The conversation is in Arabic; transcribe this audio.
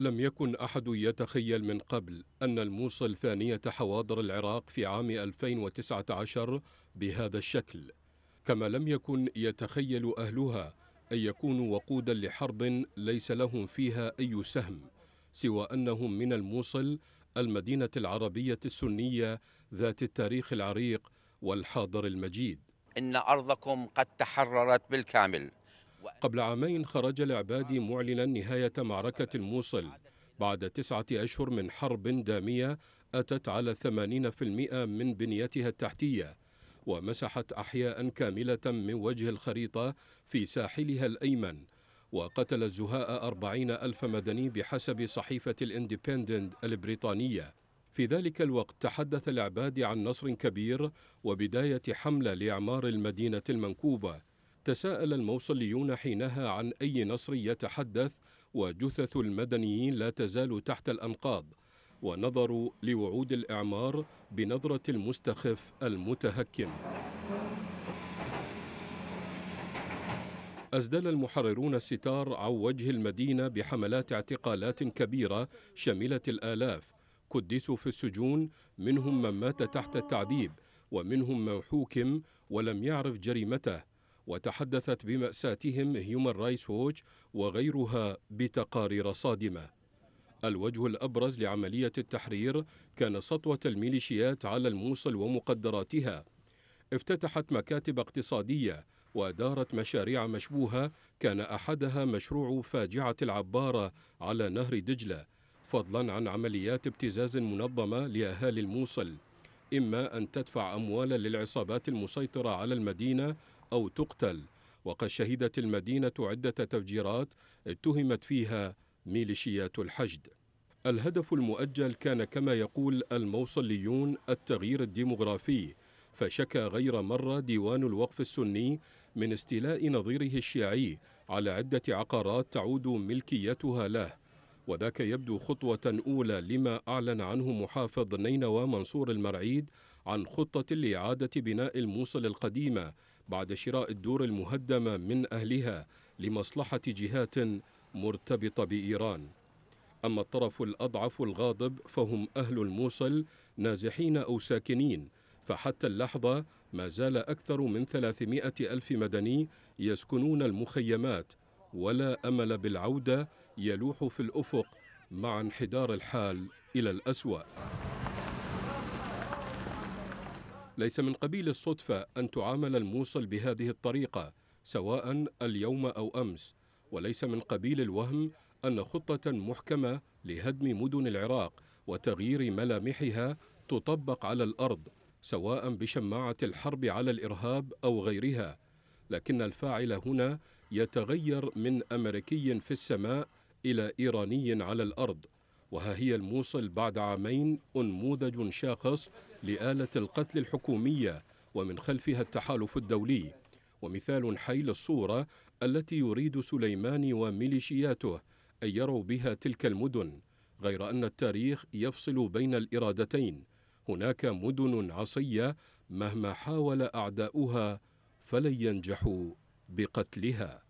لم يكن أحد يتخيل من قبل أن الموصل ثانية حواضر العراق في عام 2019 بهذا الشكل كما لم يكن يتخيل أهلها أن يكونوا وقودا لحرب ليس لهم فيها أي سهم سوى أنهم من الموصل المدينة العربية السنية ذات التاريخ العريق والحاضر المجيد إن أرضكم قد تحررت بالكامل قبل عامين خرج العبادي معلنا نهاية معركة الموصل بعد تسعة أشهر من حرب دامية أتت على 80% من بنيتها التحتية ومسحت أحياء كاملة من وجه الخريطة في ساحلها الأيمن وقتل الزهاء أربعين ألف مدني بحسب صحيفة الاندبندنت البريطانية في ذلك الوقت تحدث العبادي عن نصر كبير وبداية حملة لإعمار المدينة المنكوبة تساءل الموصليون حينها عن أي نصر يتحدث وجثث المدنيين لا تزال تحت الأنقاض ونظروا لوعود الإعمار بنظرة المستخف المتهكم أسدل المحررون الستار عن وجه المدينة بحملات اعتقالات كبيرة شملت الآلاف كدسوا في السجون منهم من مات تحت التعذيب ومنهم من حوكم ولم يعرف جريمته وتحدثت بمأساتهم هيومن رايتس ووتش وغيرها بتقارير صادمة الوجه الأبرز لعملية التحرير كان سطوة الميليشيات على الموصل ومقدراتها افتتحت مكاتب اقتصادية ودارت مشاريع مشبوهة كان أحدها مشروع فاجعة العبارة على نهر دجلة فضلا عن عمليات ابتزاز منظمة لأهالي الموصل إما أن تدفع أموالا للعصابات المسيطرة على المدينة أو تقتل وقد شهدت المدينة عدة تفجيرات اتهمت فيها ميليشيات الحشد الهدف المؤجل كان كما يقول الموصليون التغيير الديمغرافي فشكى غير مرة ديوان الوقف السني من استيلاء نظيره الشيعي على عدة عقارات تعود ملكيتها له وذاك يبدو خطوة أولى لما أعلن عنه محافظ نينوى منصور المرعيد عن خطة لإعادة بناء الموصل القديمة بعد شراء الدور المهدمة من أهلها لمصلحة جهات مرتبطة بإيران أما الطرف الأضعف الغاضب فهم أهل الموصل نازحين أو ساكنين فحتى اللحظة ما زال أكثر من 300 ألف مدني يسكنون المخيمات ولا أمل بالعودة يلوح في الأفق مع انحدار الحال إلى الأسوأ ليس من قبيل الصدفة أن تعامل الموصل بهذه الطريقة سواء اليوم أو أمس وليس من قبيل الوهم أن خطة محكمة لهدم مدن العراق وتغيير ملامحها تطبق على الأرض سواء بشماعة الحرب على الإرهاب أو غيرها لكن الفاعل هنا يتغير من أمريكي في السماء إلى إيراني على الأرض وها هي الموصل بعد عامين أنموذج شاخص لآلة القتل الحكومية ومن خلفها التحالف الدولي ومثال حي للصورة التي يريد سليمان وميليشياته أن يروا بها تلك المدن غير أن التاريخ يفصل بين الإرادتين هناك مدن عصية مهما حاول أعداؤها فلن ينجحوا بقتلها